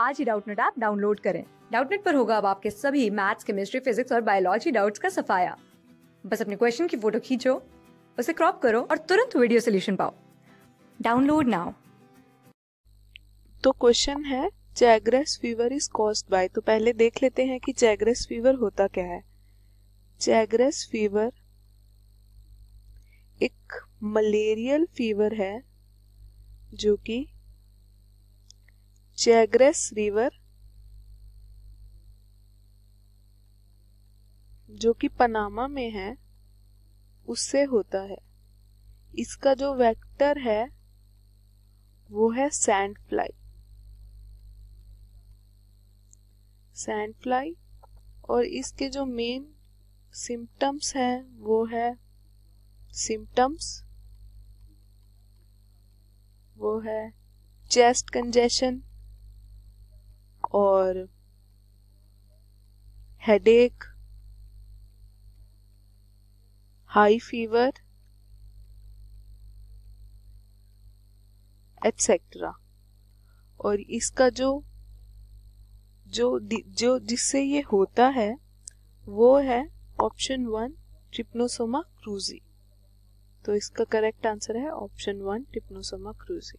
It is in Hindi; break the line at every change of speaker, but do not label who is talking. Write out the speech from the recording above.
आज ही डाउटनेट ऐप डाउनलोड करें डाउटनेट पर होगा अब आपके सभी मैथ्स केमिस्ट्री फिजिक्स और बायोलॉजी डाउट्स का सफाया बस अपने क्वेश्चन की फोटो खींचो उसे क्रॉप करो और तुरंत वीडियो सोल्यूशन
पाओ डाउनलोड नाउ तो क्वेश्चन है Chagas fever is cause by तो पहले देख लेते हैं कि जैग्रेस फीवर होता क्या है जैग्रेस फीवर एक मलेरियल फीवर है जो कि चैग्रेस रिवर जो कि पनामा में है उससे होता है इसका जो वेक्टर है वो है सैंड फ्लाई सैंड फ्लाई और इसके जो मेन सिम्टम्स हैं वो है सिम्टम्स वो है चेस्ट कंजेशन और हेडेक हाई फीवर एटसेट्रा और इसका जो जो जो जिससे ये होता है वो है ऑप्शन वन ट्रिप्नोसोमा क्रूजी तो इसका करेक्ट आंसर है ऑप्शन वन ट्रिप्नोसोमा क्रूजी